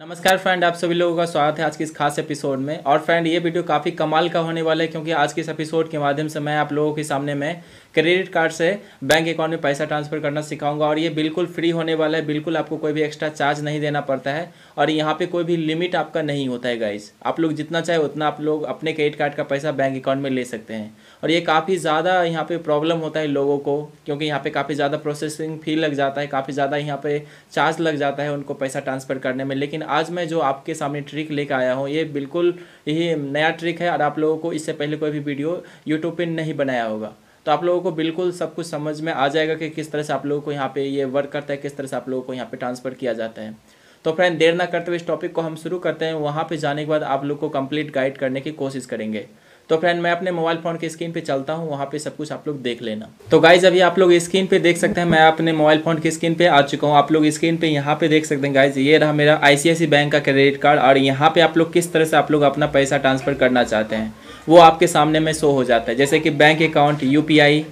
नमस्कार फ्रेंड आप सभी लोगों का स्वागत है आज के इस खास एपिसोड में और फ्रेंड ये वीडियो काफ़ी कमाल का होने वाला है क्योंकि आज के इस एपिसोड के माध्यम से मैं आप लोगों के सामने में क्रेडिट कार्ड से बैंक अकाउंट में पैसा ट्रांसफ़र करना सिखाऊंगा और ये बिल्कुल फ्री होने वाला है बिल्कुल आपको कोई भी एक्स्ट्रा चार्ज नहीं देना पड़ता है और यहाँ पर कोई भी लिमिट आपका नहीं होता है गाइज आप लोग जितना चाहे उतना आप लोग अपने क्रेडिट कार्ड का पैसा बैंक अकाउंट में ले सकते हैं और ये काफ़ी ज़्यादा यहाँ पर प्रॉब्लम होता है लोगों को क्योंकि यहाँ पर काफ़ी ज़्यादा प्रोसेसिंग फ़ी लग जाता है काफ़ी ज़्यादा यहाँ पर चार्ज लग जाता है उनको पैसा ट्रांसफ़र करने में लेकिन आज मैं जो आपके सामने ट्रिक लेकर आया हूँ ये बिल्कुल यही नया ट्रिक है और आप लोगों को इससे पहले कोई भी वीडियो यूट्यूब पर नहीं बनाया होगा तो आप लोगों को बिल्कुल सब कुछ समझ में आ जाएगा कि किस तरह से आप लोगों को यहाँ पे ये वर्क करता है किस तरह से आप लोगों को यहाँ पे ट्रांसफ़र किया जाता है तो फ्रेंड देर ना करते हुए इस टॉपिक को हम शुरू करते हैं वहाँ पे जाने के बाद आप लोग को कंप्लीट गाइड करने की कोशिश करेंगे तो फ्रेंड मैं अपने मोबाइल फ़ोन के स्क्रीन पे चलता हूँ वहाँ पे सब कुछ आप लोग देख लेना तो गाइज अभी आप लोग स्क्रीन पे देख सकते हैं मैं अपने मोबाइल फ़ोन की स्क्रीन पे आ चुका हूँ आप लोग स्क्रीन पे यहाँ पे देख सकते हैं गाइज ये रहा मेरा आई बैंक का क्रेडिट कार्ड और यहाँ पर आप लोग किस तरह से आप लोग अपना पैसा ट्रांसफ़र करना चाहते हैं वो आपके सामने में शो हो जाता है जैसे कि bank account you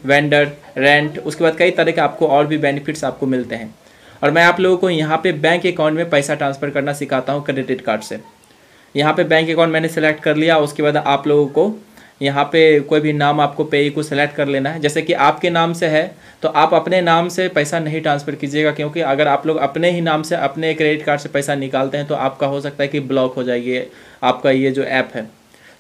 vendor rent उसके बाद कई तरह के आपको और भी बेनिफिट्स आपको मिलते हैं और मैं आप लोगों को यहाँ पे बैंक अकाउंट में पैसा ट्रांसफ़र करना सिखाता हूँ क्रेडिट कार्ड से यहाँ पे बैंक अकाउंट मैंने सेलेक्ट कर लिया उसके बाद आप लोगों को यहाँ पे कोई भी नाम आपको पे को सेलेक्ट कर लेना है जैसे कि आपके नाम से है तो आप अपने नाम से पैसा नहीं ट्रांसफ़र कीजिएगा क्योंकि अगर आप लोग अपने ही नाम से अपने क्रेडिट कार्ड से पैसा निकालते हैं तो आपका हो सकता है कि ब्लॉक हो जाइए आपका ये जो ऐप है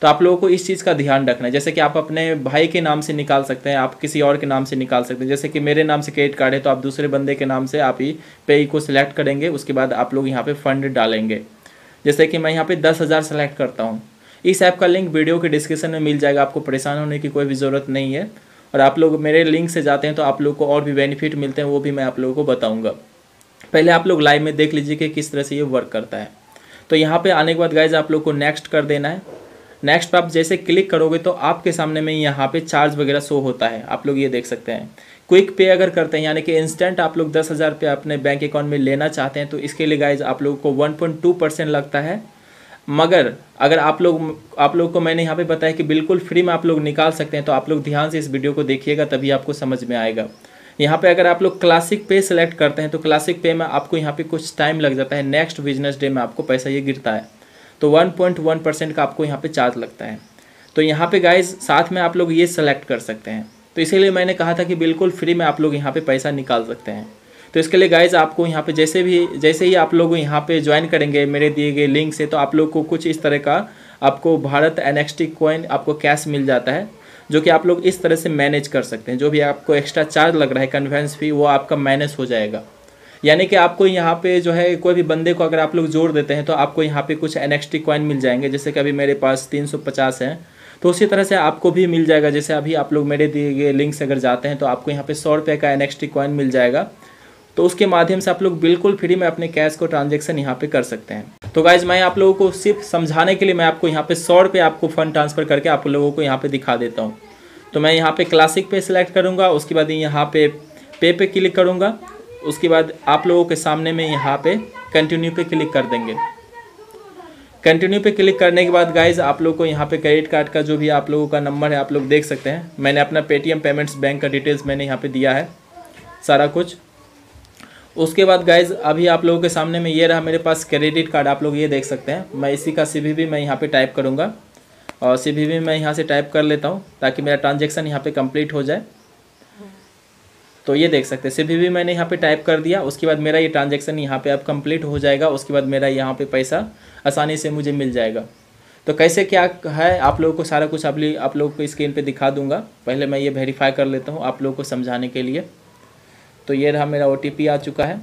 तो आप लोगों को इस चीज़ का ध्यान रखना है जैसे कि आप अपने भाई के नाम से निकाल सकते हैं आप किसी और के नाम से निकाल सकते हैं जैसे कि मेरे नाम से क्रेडिट कार्ड है तो आप दूसरे बंदे के नाम से आप ही पे को सिलेक्ट करेंगे उसके बाद आप लोग यहाँ पे फंड डालेंगे जैसे कि मैं यहाँ पे दस हज़ार सेलेक्ट करता हूँ इस ऐप का लिंक वीडियो के डिस्क्रिप्शन में मिल जाएगा आपको परेशान होने की कोई भी ज़रूरत नहीं है और आप लोग मेरे लिंक से जाते हैं तो आप लोग को और भी बेनिफिट मिलते हैं वो भी मैं आप लोगों को बताऊँगा पहले आप लोग लाइव में देख लीजिए कि किस तरह से ये वर्क करता है तो यहाँ पर आने के बाद गाइज आप लोग को नेक्स्ट कर देना है नेक्स्ट पर आप जैसे क्लिक करोगे तो आपके सामने में यहाँ पे चार्ज वगैरह शो होता है आप लोग ये देख सकते हैं क्विक पे अगर करते हैं यानी कि इंस्टेंट आप लोग दस हज़ार रुपये अपने बैंक अकाउंट में लेना चाहते हैं तो इसके लिए गाइज आप लोगों को वन पॉइंट टू परसेंट लगता है मगर अगर आप लोग आप लोग को मैंने यहाँ पे बताया कि बिल्कुल फ्री में आप लोग निकाल सकते हैं तो आप लोग ध्यान से इस वीडियो को देखिएगा तभी आपको समझ में आएगा यहाँ पे अगर आप लोग क्लासिक पे सेलेक्ट करते हैं तो क्लासिक पे में आपको यहाँ पे कुछ टाइम लग जाता है नेक्स्ट बिजनेस डे में आपको पैसा ये गिरता है तो वन परसेंट का आपको यहाँ पर चार्ज लगता है तो यहाँ पर गाइज साथ में आप लोग ये सेलेक्ट कर सकते हैं तो इसीलिए मैंने कहा था कि बिल्कुल फ्री में आप लोग यहाँ पर पैसा निकाल सकते हैं तो इसके लिए गाइज आपको यहाँ पे जैसे भी जैसे ही आप लोग यहाँ पे ज्वाइन करेंगे मेरे दिए गए लिंक से तो आप लोग को कुछ इस तरह का आपको भारत एन कॉइन आपको कैश मिल जाता है जो कि आप लोग इस तरह से मैनेज कर सकते हैं जो भी आपको एक्स्ट्रा चार्ज लग रहा है कन्वेंस फी वो आपका माइनस हो जाएगा यानी कि आपको यहाँ पे जो है कोई भी बंदे को अगर आप लोग जोड़ देते हैं तो आपको यहाँ पे कुछ एन एक्स कॉइन मिल जाएंगे जैसे कि अभी मेरे पास तीन सौ पचास तो उसी तरह से आपको भी मिल जाएगा जैसे अभी आप लोग मेरे दिए गए लिंक से अगर जाते हैं तो आपको यहाँ पे सौ रुपये का एन एक्स कॉइन मिल जाएगा तो उसके माध्यम से आप लोग बिल्कुल फ्री में अपने कैश को ट्रांजेक्शन यहाँ पे कर सकते हैं तो गाइज मैं आप लोगों को सिर्फ समझाने के लिए मैं आपको यहाँ पे सौ रुपये आपको फंड ट्रांसफर करके आप लोगों को यहाँ पे दिखा देता हूँ तो मैं यहाँ पे क्लासिक पे सिलेक्ट करूँगा उसके बाद यहाँ पे पे पे क्लिक करूँगा उसके बाद आप लोगों के सामने में यहाँ पे कंटिन्यू पे क्लिक कर देंगे कंटिन्यू पे क्लिक करने के बाद गाइज आप लोग को यहाँ पे क्रेडिट कार्ड का जो भी आप लोगों का नंबर है आप लोग देख सकते हैं मैंने अपना पेटीएम पेमेंट्स बैंक का डिटेल्स मैंने यहाँ पे दिया है सारा कुछ उसके बाद गाइज अभी आप लोगों के सामने में ये रहा मेरे पास क्रेडिट कार्ड आप लोग ये देख सकते हैं मैं इसी का सी भी मैं यहाँ पर टाइप करूँगा और सी भी मैं यहाँ से टाइप कर लेता हूँ ताकि मेरा ट्रांजेक्शन यहाँ पर कम्प्लीट हो जाए तो ये देख सकते हैं सी भी मैंने यहाँ पे टाइप कर दिया उसके बाद मेरा ये ट्रांजेक्शन यहाँ पर अब कम्प्लीट हो जाएगा उसके बाद मेरा यहाँ पर पैसा आसानी से मुझे मिल जाएगा तो कैसे क्या है आप लोगों को सारा कुछ अभी आप लोगों को स्क्रीन पर दिखा दूंगा पहले मैं ये वेरीफाई कर लेता हूँ आप लोगों को समझाने के लिए तो ये रहा मेरा ओ आ चुका है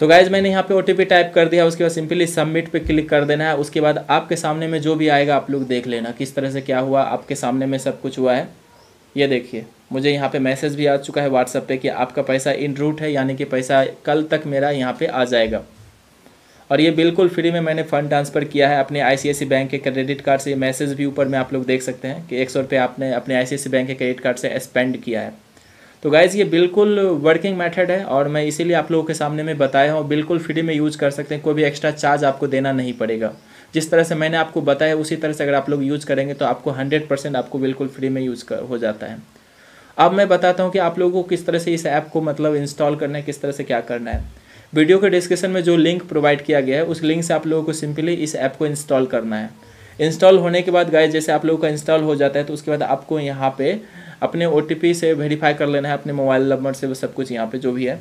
तो गाइज मैंने यहाँ पे ओ टाइप कर दिया उसके बाद सिंपली सबमिट पे क्लिक कर देना है उसके बाद आपके सामने में जो भी आएगा आप लोग देख लेना किस तरह से क्या हुआ आपके सामने में सब कुछ हुआ है ये देखिए मुझे यहाँ पे मैसेज भी आ चुका है व्हाट्सअप पे कि आपका पैसा इन रूट है यानी कि पैसा कल तक मेरा यहाँ पे आ जाएगा और ये बिल्कुल फ्री में मैंने फ़ंड ट्रांसफ़र किया है अपने आई बैंक के क्रेडिट कार्ड से मैसेज भी ऊपर में आप लोग देख सकते हैं कि एक सौ रुपये आपने अपने आई बैंक के क्रेडिट कार्ड से स्पेंड किया है तो गाइज़ ये बिल्कुल वर्किंग मेथड है और मैं इसीलिए आप लोगों के सामने में बताया हूँ बिल्कुल फ्री में यूज़ कर सकते हैं कोई भी एक्स्ट्रा चार्ज आपको देना नहीं पड़ेगा जिस तरह से मैंने आपको बताया उसी तरह से अगर आप लोग यूज़ करेंगे तो आपको हंड्रेड परसेंट आपको बिल्कुल फ्री में यूज़ हो जाता है अब मैं बताता हूँ कि आप लोगों को किस तरह से इस ऐप को मतलब इंस्टॉल करना है किस तरह से क्या करना है वीडियो के डिस्क्रिप्शन में जो लिंक प्रोवाइड किया गया है उस लिंक से आप लोगों को सिंपली इस ऐप को इंस्टॉल करना है इंस्टॉल होने के बाद गाय जैसे आप लोगों का इंस्टॉल हो जाता है तो उसके बाद आपको यहाँ पे अपने ओ से वेरीफाई कर लेना है अपने मोबाइल नंबर से वो सब कुछ यहाँ पर जो भी है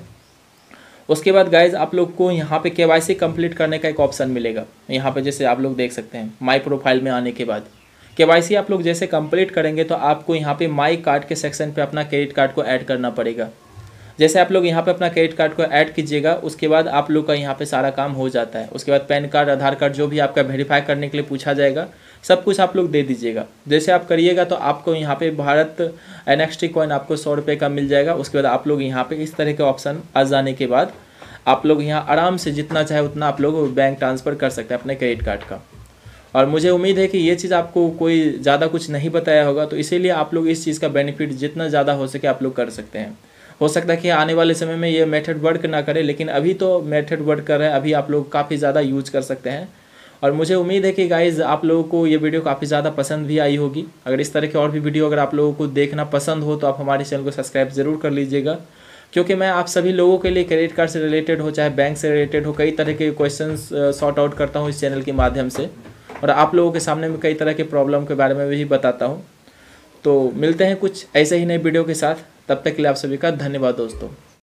उसके बाद गाइज आप लोग को यहाँ पे के वाई कम्प्लीट करने का एक ऑप्शन मिलेगा यहाँ पे जैसे आप लोग देख सकते हैं माई प्रोफाइल में आने के बाद के आप लोग जैसे कंप्लीट करेंगे तो आपको यहाँ पे माई कार्ड के सेक्शन पे अपना क्रेडिट कार्ड को ऐड करना पड़ेगा जैसे आप लोग यहाँ पे अपना क्रेडिट कार्ड को ऐड कीजिएगा उसके बाद आप लोग का यहाँ पे सारा काम हो जाता है उसके बाद पैन कार्ड आधार कार्ड जो भी आपका वेरीफाई करने के लिए पूछा जाएगा सब कुछ आप लोग दे दीजिएगा जैसे आप करिएगा तो आपको यहाँ पे Bharat N X T coin आपको सौ रुपये का मिल जाएगा उसके बाद आप लोग यहाँ पे इस तरह के ऑप्शन आ जाने के बाद आप लोग यहाँ आराम से जितना चाहे उतना आप लोग बैंक ट्रांसफ़र कर सकते हैं अपने क्रेडिट कार्ड का और मुझे उम्मीद है कि ये चीज़ आपको कोई ज़्यादा कुछ नहीं बताया होगा तो इसीलिए आप लोग इस चीज़ का बेनिफिट जितना ज़्यादा हो सके आप लोग कर सकते हैं हो सकता है कि आने वाले समय में ये मेथड वर्क ना करे लेकिन अभी तो मेथड वर्क कर रहा है अभी आप लोग काफ़ी ज़्यादा यूज कर सकते हैं और मुझे उम्मीद है कि गाइज़ आप लोगों को ये वीडियो काफ़ी ज़्यादा पसंद भी आई होगी अगर इस तरह के और भी वीडियो अगर आप लोगों को देखना पसंद हो तो आप हमारे चैनल को सब्सक्राइब ज़रूर कर लीजिएगा क्योंकि मैं आप सभी लोगों के लिए क्रेडिट कार्ड से रिलेटेड हो चाहे बैंक से रिलेटेड हो कई तरह के क्वेश्चन सॉर्ट आउट करता हूँ इस चैनल के माध्यम से और आप लोगों के सामने मैं कई तरह के प्रॉब्लम के बारे में भी बताता हूँ तो मिलते हैं कुछ ऐसे ही नए वीडियो के साथ तब तक के लिए आप सभी का धन्यवाद दोस्तों